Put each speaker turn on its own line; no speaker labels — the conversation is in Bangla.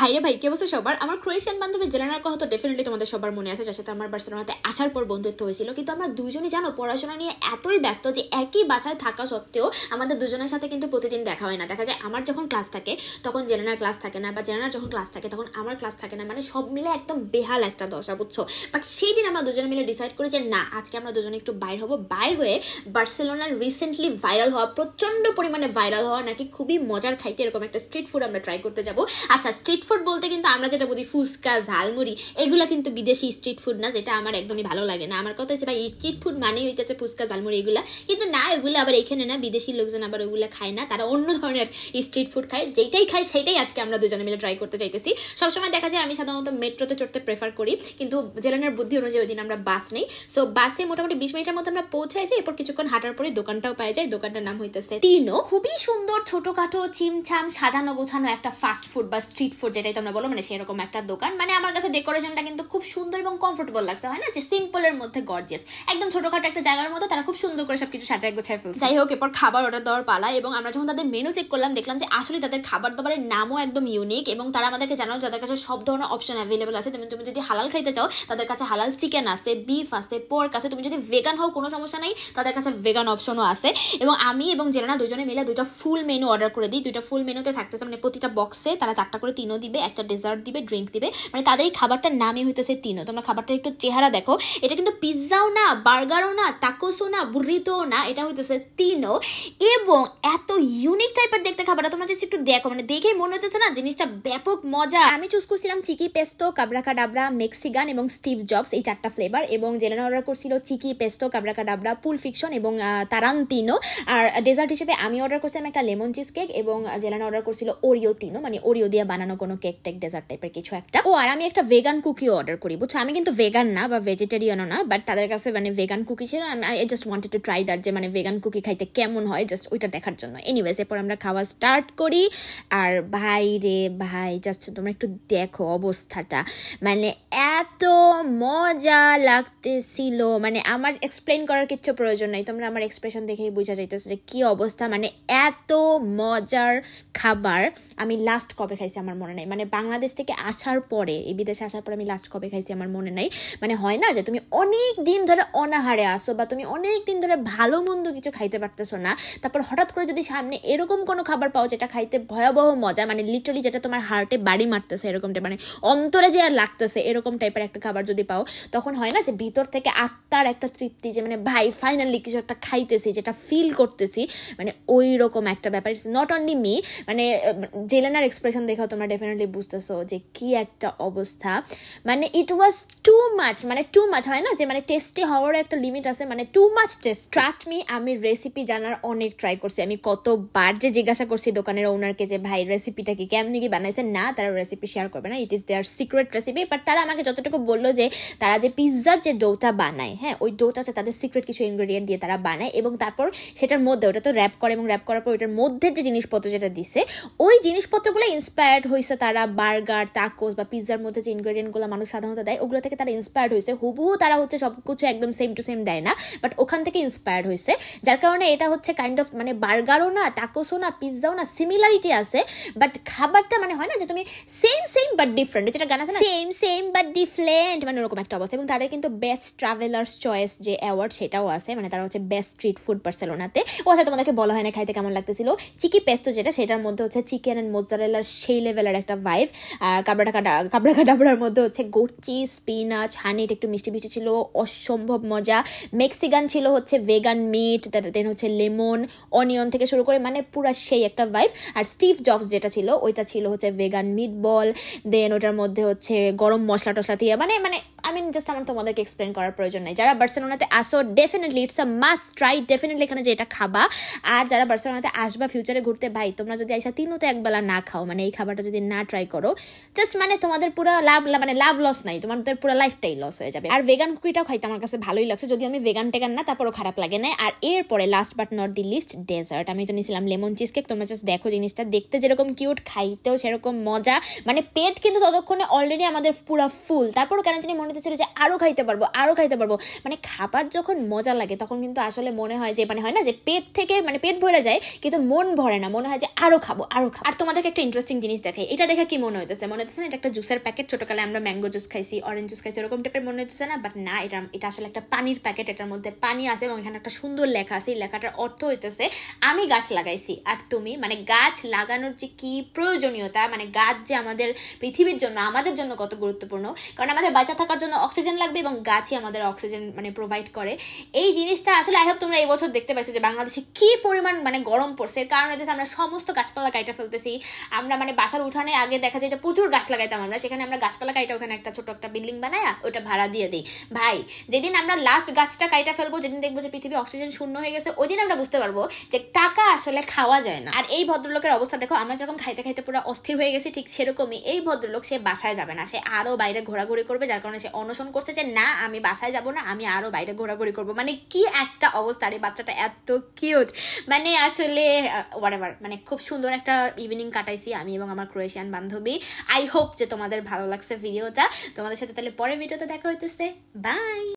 ভাইরে ভাই কে বসে সবার আমার ক্রোয়েশিয়ান বান্ধবী জেলানার কথা তো ডেফিনেটলি তোমাদের সবার মনে আছে যার সাথে আমার বার্সেলোনাতে আসার পর বন্ধুত্ব হয়েছিল কিন্তু আমরা দুজনই জানো পড়াশোনা নিয়ে এতই ব্যস্ত যে একই বাসায় থাকা সত্ত্বেও আমাদের দুজনের সাথে কিন্তু প্রতিদিন দেখা হয় না দেখা যায় আমার যখন ক্লাস থাকে তখন জেলানার ক্লাস থাকে না বা জেলানার যখন ক্লাস থাকে তখন আমার ক্লাস থাকে না মানে সব মিলে একদম বেহাল একটা দশা বুঝছো বাট সেই দিন আমরা দুজনে মিলে ডিসাইড করি যে না আজকে আমরা দুজনে একটু বাইর হবো বাইর হয়ে বার্সেলোনার রিসেন্টলি ভাইরাল হওয়া প্রচণ্ড পরিমাণে ভাইরাল হওয়া নাকি খুবই মজার খাইতে এরকম একটা স্ট্রিট ফুড আমরা ট্রাই করতে যাবো আচ্ছা স্ট্রিট ফুড বলতে কিন্তু আমরা যেটা বলি ফুচকা ঝালমুড়ি এগুলো কিন্তু বিদেশি স্ট্রিট ফুড না যেটা আমার একদমই ভালো লাগে না আমার কথা হচ্ছে ভাই স্ট্রিট ফুড মানেই হইতেছে ফুচকা ঝালমুড়ি এগুলো কিন্তু না এগুলো আবার এখানে না বিদেশি লোকজন আবার ওগুলো খায় না তারা অন্য ধরনের স্ট্রিট ফুড খায় যেটাই খায় সেটাই আজকে আমরা দুজনে মিলে ট্রাই করতে চাইতেছি সবসময় দেখা যায় আমি সাধারণত মেট্রোতে চড়তে প্রেফার করি কিন্তু জেলানের বুদ্ধি অনুযায়ী ওই দিন আমরা বাস নেই সো বাসে মোটামুটি বিশ মিনিটের মধ্যে আমরা পৌঁছাই যাই এরপর কিছুক্ষণ হাঁটার পরে দোকানটাও পাওয়া যায় দোকানটার নাম হইতেছে তিনও খুবই সুন্দর ছোটখাটো চিমছাম সাজানো গোছানো একটা ফাস্ট ফুড বা স্ট্রিট ফুড যেটাই তোমরা বলো মানে সেরকম একটা দোকান মানে আমার কাছে ডেকোরেশনটা কিন্তু খুব সুন্দর এবং কমফোর্টেবল লাগছে হয় না যে সিম্পলের মধ্যে গর্জিয়াস একদম ছোটখাটো একটা জায়গার মতো তারা খুব সুন্দর করে সবকিছু সাজায় গোছায় ফেলছে যাই হোক এরপর খাবার অর্ডার দেওয়ার পালা এবং আমরা যখন তাদের মেনু চেক করলাম দেখলাম যে আসলে তাদের খাবার দাবারের নামও একদম ইউনিক এবং তারা আমাদেরকে জানাও তাদের কাছে সব ধরনের অপশন অ্যাভেলেবল আছে তুমি তুমি যদি হালাল খাইতে চাও তাদের কাছে হালাল চিকেন আছে বিফ আছে পোর্ক আছে তুমি যদি ভেগান হও কোনো সমস্যা নাই তাদের কাছে ভেগান অপশনও আছে এবং আমি এবং জেলানা দুজনে মিলে দুইটা ফুল মেনু অর্ডার করে দিই দুইটা ফুল মেনুতে থাকতেছে মানে প্রতিটা বক্সে তারা চারটা করে তিনও দিবে একটা ডেজার্ট দিবে ড্রিঙ্ক দিবে মানে তাদের এই খাবারটার নামই হইতেছে তিনো তোমরা খাবারটার একটু চেহারা দেখো এটা কিন্তু পিৎজাও না বার্গারও না তাকোসও না বুরিতও না এটা হইতেছে তিনো এবং এত ইউনিক টাইপের দেখতে খাবারটা তোমরা জাস্ট একটু দেখো মানে দেখেই মনে হইতেছে না জিনিসটা ব্যাপক মজা আমি চুজ করছিলাম চিকি পেস্তো কাবরাকা ডাবরা মেক্সিগান এবং স্টিভ জবস এই চারটা ফ্লেভার এবং জেলেন অর্ডার করছিল চিকি পেস্তো কাবরাকা ডাবরা পুল ফিকশন এবং তারান তিনও আর ডেজার্ট হিসেবে আমি অর্ডার করছিলাম একটা লেমন চিজ কেক এবং জেলান অর্ডার করছিল ওরিও তিনো মানে ওরিও দিয়ে বানানো কোনো কেক টেক ডেজার্ট টাইপের কিছু একটা ও আর আমি একটা ভেগান কুকিও অর্ডার করি বুঝছো আমি কিন্তু ভেগান না বা ভেজিটেরিয়ানও না বাট তাদের কাছে মানে ভেগান কুকি ছিল I just wanted to try that যে মানে ভেগান কুকি খাইতে কেমন হয় জাস্ট ওইটা দেখার জন্য এনিওয়েজ এরপর আমরা খাওয়া স্টার্ট করি আর ভাই রে ভাই জাস্ট তোমরা একটু দেখো অবস্থাটা মানে এত মজা লাগতেছিল মানে আমার এক্সপ্লেন করার কিচ্ছু প্রয়োজন নাই তোমরা আমার এক্সপ্রেশন দেখেই বোঝা যাইতেছে যে কী অবস্থা মানে এত মজার খাবার আমি লাস্ট কবে খাইছি আমার মনে নেই মানে বাংলাদেশ থেকে আসার পরে এই বিদেশে আসার পরে আমি লাস্ট কবে খাইছি আমার মনে নাই মানে হয় না যে তুমি অনেক দিন ধরে অনাহারে আসো বা তুমি অনেক দিন ধরে ভালো মন্দ কিছু খাইতে পারতেছো না তারপর হঠাৎ করে যদি সামনে এরকম কোনো খাবার পাও যেটা খাইতে ভয়াবহ মজা মানে লিটারলি যেটা তোমার হার্টে বাড়ি মারতেছে এরকম টাইপ মানে অন্তরে যে আর লাগতেছে এরকম টাইপের একটা খাবার যদি পাও তখন হয় না যে ভিতর থেকে আত্মার একটা তৃপ্তি যে মানে ভাই ফাইনালি কিছু একটা খাইতেছি যেটা ফিল করতেছি মানে ওই রকম একটা ব্যাপার ইটস নট অনলি মি মানে জেলেনার এক্সপ্রেশন দেখাও তোমার ডেফিনেটলি ডেফিনেটলি বুঝতেছো যে কি একটা অবস্থা মানে ইট ওয়াজ টু মাছ মানে টু মাছ হয় না যে মানে টেস্টে হওয়ার একটা লিমিট আছে মানে too much taste trust me আমি রেসিপি জানার অনেক ট্রাই করছি আমি কতবার যে জিজ্ঞাসা করছি দোকানের ওনারকে যে ভাই রেসিপিটা কি কেমনি কি বানাইছে না তারা রেসিপি শেয়ার করবে না it is their secret recipe but তারা আমাকে যতটুকু বললো যে তারা যে পিৎজার যে ডোটা বানায় হ্যাঁ ওই ডোটা হচ্ছে তাদের সিক্রেট কিছু ইনগ্রেডিয়েন্ট দিয়ে তারা বানায় এবং তারপর সেটার মধ্যে ওটা তো র্যাপ করে এবং র্যাপ করার পর ওইটার মধ্যে যে জিনিসপত্র যেটা দিছে ওই জিনিসপত্রগুলো ইন্সপায়ার্ড হয়েছে তারা বার্গার তাকোস বা পিৎজার মধ্যে যে ইনগ্রেডিয়েন্টগুলো মানুষ সাধারণত দেয় ওগুলো থেকে তারা ইন্সপায়ার্ড হয়েছে হুবহু তারা হচ্ছে সব কিছু একদম সেম টু সেম দেয় না বাট ওখান থেকে ইন্সপায়ার্ড হয়েছে যার কারণে এটা হচ্ছে কাইন্ড অফ মানে বার্গারও না তাকোসও না পিৎজাও না সিমিলারিটি আছে বাট খাবারটা মানে হয় না যে তুমি সেম সেম বাট ডিফারেন্ট যেটা গান আছে না সেম সেম বাট ডিফারেন্ট মানে ওরকম একটা অবস্থা এবং তাদের কিন্তু বেস্ট ট্রাভেলার্স চয়েস যে অ্যাওয়ার্ড সেটাও আছে মানে তারা হচ্ছে বেস্ট স্ট্রিট ফুড বার্সেলোনাতে ও আচ্ছা তোমাদেরকে বলা হয় না খাইতে কেমন লাগতেছিল চিকি পেস্ট যেটা সেটার মধ্যে হচ্ছে চিকেন অ্যান্ড মোজারেলার সেই লেভেলের একটা ভাইভ আর কাবড়া কাটা কাবড়া কাটাবড়ার মধ্যে হচ্ছে গরচি স্পিনাচ হানিট একটু মিষ্টি মিষ্টি ছিল অসম্ভব মজা মেক্সিকান ছিল হচ্ছে ভেগান মিট দেন হচ্ছে লেমন অনিয়ন থেকে শুরু করে মানে পুরা সেই একটা ভাইভ আর স্টিভ জবস যেটা ছিল ওইটা ছিল হচ্ছে ভেগান মিট বল দেন ওটার মধ্যে হচ্ছে গরম মশলা টশলা দিয়ে মানে মানে আই মিন জাস্ট আমার তোমাদেরকে এক্সপ্লেন করার প্রয়োজন নেই যারা বার্সেলোনাতে আসো definitely it's a must try definitely এখানে যে এটা খাবা আর যারা বার্সেলোনাতে আসবা ফিউচারে ঘুরতে ভাই তোমরা যদি আইসা তো একবেলা না খাও মানে এই খাবারটা যদি না ট্রাই করো জাস্ট মানে তোমাদের পুরো লাভ মানে লাভ লস নাই তোমাদের পুরো লাইফটাই লস হয়ে যাবে আর ভেগান কুকিটাও খাইতে আমার কাছে ভালোই লাগছে যদিও আমি ভেগান টেগান না তারপরও খারাপ লাগে না আর এরপরে last but not the least dessert আমি তো নিয়েছিলাম লেমন চিজ কেক তোমরা জাস্ট দেখো জিনিসটা দেখতে যেরকম কিউট খাইতেও সেরকম মজা মানে পেট কিন্তু ততক্ষণে অলরেডি আমাদের পুরো ফুল তারপরও কেন জানি মনে মধ্যে ছিল যে আরও খাইতে পারবো আরও খাইতে পারবো মানে খাবার যখন মজা লাগে তখন কিন্তু আসলে মনে হয় যে মানে হয় না যে পেট থেকে মানে পেট ভরে যায় কিন্তু মন ভরে না মনে হয় যে আরও খাবো আরও খাবো আর তোমাদেরকে একটা ইন্টারেস্টিং জিনিস দেখে এটা দেখে কি মনে হইতেছে মনে হতেছে না এটা একটা জুসের প্যাকেট ছোটকালে আমরা ম্যাঙ্গো জুস খাইছি অরেঞ্জ জুস খাইছি ওরকম টাইপের মনে হতেছে না বাট না এটা এটা আসলে একটা পানির প্যাকেট এটার মধ্যে পানি আছে এবং এখানে একটা সুন্দর লেখা আছে এই লেখাটার অর্থ হইতেছে আমি গাছ লাগাইছি আর তুমি মানে গাছ লাগানোর যে কি প্রয়োজনীয়তা মানে গাছ যে আমাদের পৃথিবীর জন্য আমাদের জন্য কত গুরুত্বপূর্ণ কারণ আমাদের বাঁচা থাকার জন্য জন্য অক্সিজেন লাগবে এবং গাছই আমাদের অক্সিজেন মানে প্রোভাইড করে এই জিনিসটা আসলে আই হোপ তোমরা এই বছর দেখতে পাইছো যে বাংলাদেশে কি পরিমাণ মানে গরম পড়ছে এর কারণে হচ্ছে আমরা সমস্ত গাছপালা কাইটা ফেলতেছি আমরা মানে বাসার উঠানে আগে দেখা যায় প্রচুর গাছ লাগাইতাম আমরা সেখানে আমরা গাছপালা কাইটা ওখানে একটা ছোট একটা বিল্ডিং বানায় ওটা ভাড়া দিয়ে দিই ভাই যেদিন আমরা লাস্ট গাছটা কাইটা ফেলবো যেদিন দেখবো যে পৃথিবী অক্সিজেন শূন্য হয়ে গেছে ওই দিন আমরা বুঝতে পারবো যে টাকা আসলে খাওয়া যায় না আর এই ভদ্রলোকের অবস্থা দেখো আমরা যখন খাইতে খাইতে পুরো অস্থির হয়ে গেছে ঠিক সেরকমই এই ভদ্রলোক সে বাসায় যাবে না সে আরও বাইরে ঘোরাঘুরি করবে যার কারণে সে অনশন করছে যে না আমি বাসায় যাব না আমি আরও বাইরে ঘোরাঘুরি করব মানে কি একটা অবস্থা রে বাচ্চাটা এত কিউট মানে আসলে ওয়ার মানে খুব সুন্দর একটা ইভিনিং কাটাইছি আমি এবং আমার ক্রোয়েশিয়ান বান্ধবী আই হোপ যে তোমাদের ভালো লাগছে ভিডিওটা তোমাদের সাথে তাহলে পরের ভিডিওতে দেখা হইতেছে বাই